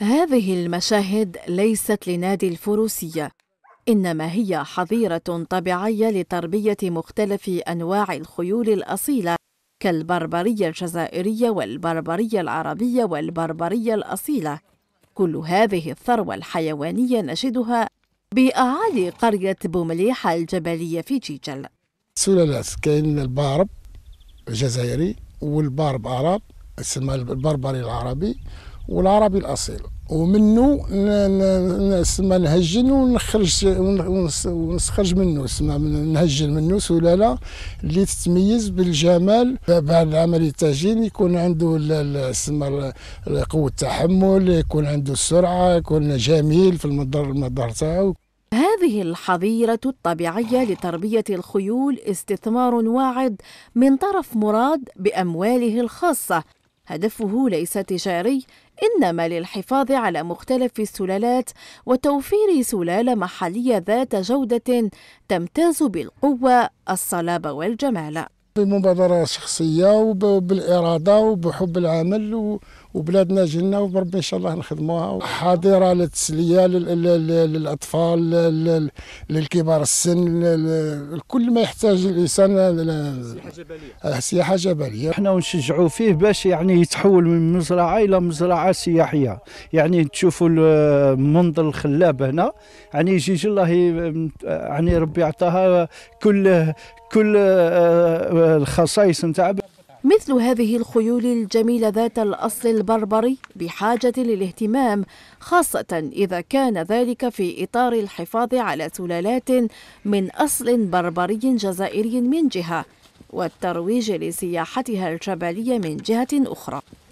هذه المشاهد ليست لنادي الفروسية إنما هي حظيرة طبيعية لتربية مختلف أنواع الخيول الأصيلة كالبربرية الجزائرية والبربرية العربية والبربرية الأصيلة كل هذه الثروة الحيوانية نجدها بأعالي قرية بومليحة الجبلية في جيجل سلالات كاين البارب الجزائري والبارب عرب اسمها البربري العربي والعربي الاصيل ومنه اسما نهجن ونخرج ونسخرج منه اسما نهجن منه سلاله اللي تتميز بالجمال بعد عمليه التهجين يكون عنده اسما قوه التحمل يكون عنده السرعه يكون جميل في المنظر المنظر تاعو هذه الحظيرة الطبيعية لتربية الخيول استثمار واعد من طرف مراد بأمواله الخاصة هدفه ليس تجاري إنما للحفاظ على مختلف السلالات وتوفير سلالة محلية ذات جودة تمتاز بالقوة الصلابة والجمال بمبادرة شخصية وبالإرادة وبحب العمل وبلادنا جنة وبربي إن شاء الله نخدموها حاضرة للتسلية للأطفال للكبار السن كل ما يحتاج الإنسان سياحة جبلية سياحة جبلية احنا ونشجعوا فيه باش يعني يتحول من مزرعة إلى مزرعة سياحية يعني تشوفوا المنظر الخلاب هنا يعني يجي الله يعني ربي عطاها كل كل آه، آه، الخصائص نتاع مثل هذه الخيول الجميلة ذات الأصل البربري بحاجة للاهتمام خاصة إذا كان ذلك في إطار الحفاظ على سلالات من أصل بربري جزائري من جهة والترويج لسياحتها الجبلية من جهة أخرى